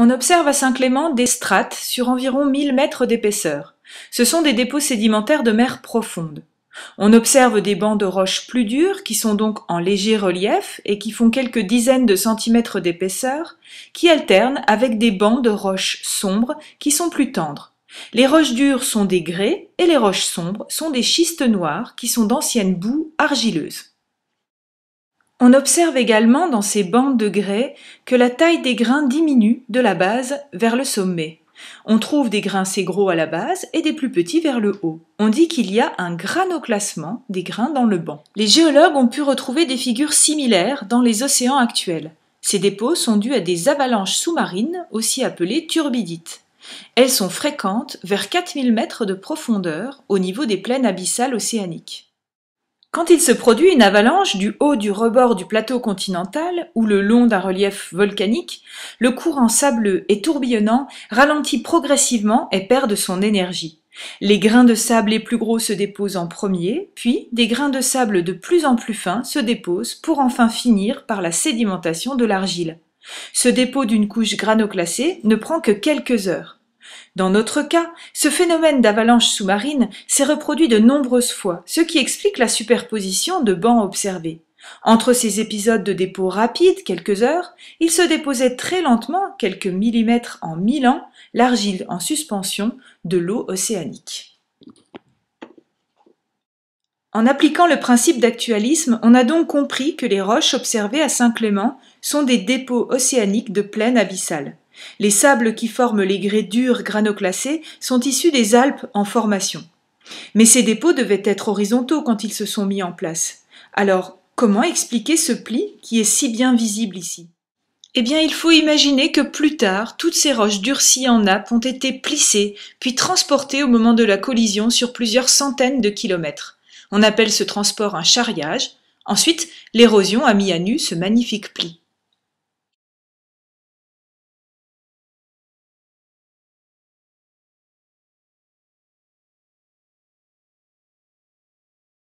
On observe à Saint-Clément des strates sur environ 1000 mètres d'épaisseur. Ce sont des dépôts sédimentaires de mer profonde. On observe des bancs de roches plus dures qui sont donc en léger relief et qui font quelques dizaines de centimètres d'épaisseur, qui alternent avec des bancs de roches sombres qui sont plus tendres. Les roches dures sont des grès et les roches sombres sont des schistes noirs qui sont d'anciennes boues argileuses. On observe également dans ces bandes de grès que la taille des grains diminue de la base vers le sommet. On trouve des grains assez gros à la base et des plus petits vers le haut. On dit qu'il y a un granoclassement des grains dans le banc. Les géologues ont pu retrouver des figures similaires dans les océans actuels. Ces dépôts sont dus à des avalanches sous-marines, aussi appelées turbidites. Elles sont fréquentes vers 4000 mètres de profondeur au niveau des plaines abyssales océaniques. Quand il se produit une avalanche du haut du rebord du plateau continental ou le long d'un relief volcanique, le courant sableux et tourbillonnant ralentit progressivement et perd de son énergie. Les grains de sable les plus gros se déposent en premier, puis des grains de sable de plus en plus fins se déposent pour enfin finir par la sédimentation de l'argile. Ce dépôt d'une couche granoclassée ne prend que quelques heures. Dans notre cas, ce phénomène d'avalanche sous-marine s'est reproduit de nombreuses fois, ce qui explique la superposition de bancs observés. Entre ces épisodes de dépôt rapide, quelques heures, il se déposait très lentement, quelques millimètres en mille ans, l'argile en suspension de l'eau océanique. En appliquant le principe d'actualisme, on a donc compris que les roches observées à Saint-Clément sont des dépôts océaniques de plaine abyssale. Les sables qui forment les grès durs granoclassés sont issus des Alpes en formation. Mais ces dépôts devaient être horizontaux quand ils se sont mis en place. Alors, comment expliquer ce pli qui est si bien visible ici Eh bien, il faut imaginer que plus tard, toutes ces roches durcies en nappe ont été plissées, puis transportées au moment de la collision sur plusieurs centaines de kilomètres. On appelle ce transport un charriage. Ensuite, l'érosion a mis à nu ce magnifique pli.